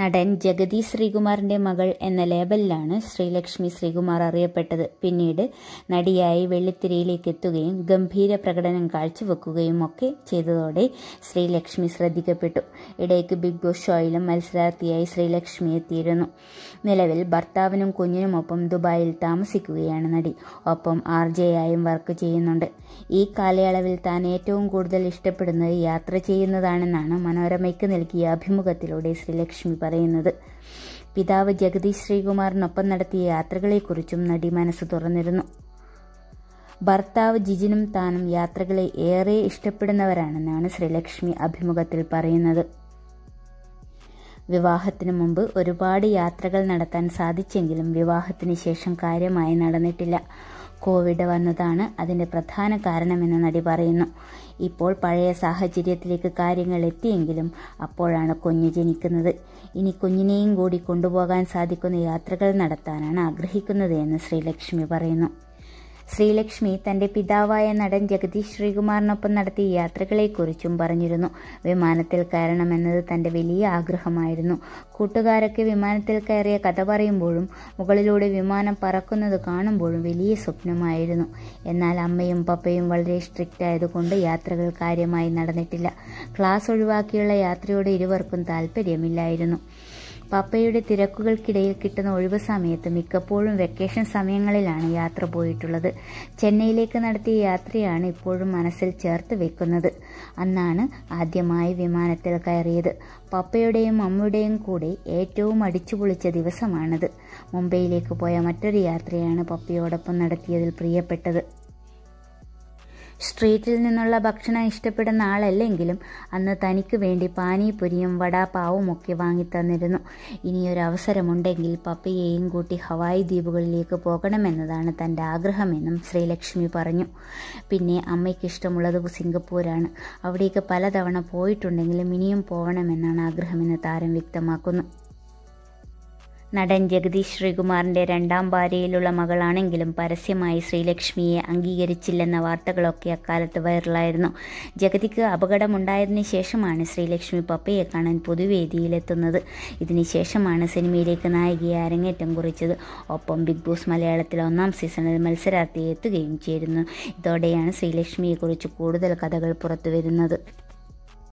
നടൻ ജഗതി ശ്രീകുമാറിന്റെ മകൾ എന്ന ലേബലിലാണ് ശ്രീലക്ഷ്മി ശ്രീകുമാർ അറിയപ്പെട്ടത് പിന്നീട് നടിയായി വെള്ളിത്തിരയിലേക്ക് എത്തുകയും ഗംഭീര പ്രകടനം കാഴ്ചവെക്കുകയും ഒക്കെ ചെയ്തതോടെ ശ്രീലക്ഷ്മി ശ്രദ്ധിക്കപ്പെട്ടു ഇടയ്ക്ക് ബിഗ് ബോസ് ഷോയിലും മത്സരാർത്ഥിയായി ശ്രീലക്ഷ്മി എത്തിയിരുന്നു നിലവിൽ ഭർത്താവിനും കുഞ്ഞിനുമൊപ്പം ദുബായിൽ താമസിക്കുകയാണ് നടി ഒപ്പം ആർ ജെ ആയും വർക്ക് ചെയ്യുന്നുണ്ട് ഈ കാലയളവിൽ താൻ ഏറ്റവും കൂടുതൽ ഇഷ്ടപ്പെടുന്നത് യാത്ര ചെയ്യുന്നതാണെന്നാണ് മനോരമയ്ക്ക് നൽകിയ അഭിമുഖത്തിലൂടെ ശ്രീലക്ഷ്മി പറയുന്നത് പിതാവ് ജഗദീഷ് ശ്രീകുമാറിനൊപ്പം നടത്തിയ യാത്രകളെക്കുറിച്ചും നടി മനസ്സ് തുറന്നിരുന്നു ഭർത്താവ് ജിജിനും താനും യാത്രകളെ ഏറെ ഇഷ്ടപ്പെടുന്നവരാണെന്നാണ് ശ്രീലക്ഷ്മി അഭിമുഖത്തിൽ പറയുന്നത് വിവാഹത്തിന് മുമ്പ് ഒരുപാട് യാത്രകൾ നടത്താൻ സാധിച്ചെങ്കിലും വിവാഹത്തിന് ശേഷം കാര്യമായി നടന്നിട്ടില്ല കോവിഡ് വന്നതാണ് അതിൻ്റെ പ്രധാന കാരണമെന്ന് നടി പറയുന്നു ഇപ്പോൾ പഴയ സാഹചര്യത്തിലേക്ക് കാര്യങ്ങൾ എത്തിയെങ്കിലും അപ്പോഴാണ് കുഞ്ഞ് ജനിക്കുന്നത് ഇനി കുഞ്ഞിനെയും കൂടി കൊണ്ടുപോകാൻ സാധിക്കുന്ന യാത്രകൾ നടത്താനാണ് ആഗ്രഹിക്കുന്നത് എന്ന് ശ്രീലക്ഷ്മി പറയുന്നു ശ്രീലക്ഷ്മി തന്റെ പിതാവായ നടൻ ജഗദീഷ് ശ്രീകുമാറിനൊപ്പം നടത്തിയ യാത്രകളെക്കുറിച്ചും പറഞ്ഞിരുന്നു വിമാനത്തിൽ കയറണമെന്നത് തന്റെ വലിയ ആഗ്രഹമായിരുന്നു കൂട്ടുകാരൊക്കെ വിമാനത്തിൽ കയറിയ കഥ പറയുമ്പോഴും മുകളിലൂടെ വിമാനം പറക്കുന്നത് കാണുമ്പോഴും വലിയ സ്വപ്നമായിരുന്നു എന്നാൽ അമ്മയും പപ്പയും വളരെ സ്ട്രിക്റ്റ് ആയതുകൊണ്ട് യാത്രകൾ കാര്യമായി നടന്നിട്ടില്ല ക്ലാസ് ഒഴിവാക്കിയുള്ള യാത്രയോട് ഇരുവർക്കും താല്പര്യമില്ലായിരുന്നു പപ്പയുടെ തിരക്കുകൾക്കിടയിൽ കിട്ടുന്ന ഒഴിവ് സമയത്ത് മിക്കപ്പോഴും വെക്കേഷൻ സമയങ്ങളിലാണ് യാത്ര പോയിട്ടുള്ളത് ചെന്നൈയിലേക്ക് നടത്തിയ യാത്രയാണ് ഇപ്പോഴും മനസ്സിൽ ചേർത്ത് വെക്കുന്നത് അന്നാണ് ആദ്യമായി വിമാനത്തിൽ കയറിയത് പപ്പയുടെയും അമ്മയുടെയും കൂടെ ഏറ്റവും അടിച്ചുപൊളിച്ച ദിവസമാണത് മുംബൈയിലേക്ക് പോയ മറ്റൊരു യാത്രയാണ് പപ്പയോടൊപ്പം നടത്തിയതിൽ പ്രിയപ്പെട്ടത് സ്ട്രീറ്റിൽ നിന്നുള്ള ഭക്ഷണം ഇഷ്ടപ്പെടുന്ന ആളല്ലെങ്കിലും അന്ന് തനിക്ക് വേണ്ടി പാനിപുരിയും വടാപാവും ഒക്കെ വാങ്ങിത്തന്നിരുന്നു ഇനിയൊരവസരമുണ്ടെങ്കിൽ പപ്പയെയും കൂട്ടി ഹവായ് ദ്വീപുകളിലേക്ക് പോകണമെന്നതാണ് തൻ്റെ ആഗ്രഹമെന്നും ശ്രീലക്ഷ്മി പറഞ്ഞു പിന്നെ അമ്മയ്ക്ക് ഇഷ്ടമുള്ളത് സിംഗപ്പൂരാണ് അവിടേക്ക് പലതവണ പോയിട്ടുണ്ടെങ്കിലും ഇനിയും പോകണമെന്നാണ് ആഗ്രഹമെന്ന് താരം വ്യക്തമാക്കുന്നു നടൻ ജഗദീഷ് ശ്രീകുമാറിന്റെ രണ്ടാം ഭാര്യയിലുള്ള മകളാണെങ്കിലും പരസ്യമായി ശ്രീലക്ഷ്മിയെ അംഗീകരിച്ചില്ലെന്ന വാർത്തകളൊക്കെ അക്കാലത്ത് വൈറലായിരുന്നു ജഗതിക്ക് അപകടമുണ്ടായതിന് ശേഷമാണ് ശ്രീലക്ഷ്മി പപ്പയെ കാണാൻ പൊതുവേദിയിലെത്തുന്നത് ഇതിനുശേഷമാണ് സിനിമയിലേക്ക് നായികയെ അരങ്ങേറ്റം കുറിച്ചത് ഒപ്പം ബിഗ് ബോസ് മലയാളത്തിലെ ഒന്നാം സീസണിൽ മത്സരാർത്ഥി എത്തുകയും ചേരുന്നു ഇതോടെയാണ് ശ്രീലക്ഷ്മിയെക്കുറിച്ച് കൂടുതൽ കഥകൾ പുറത്തുവരുന്നത്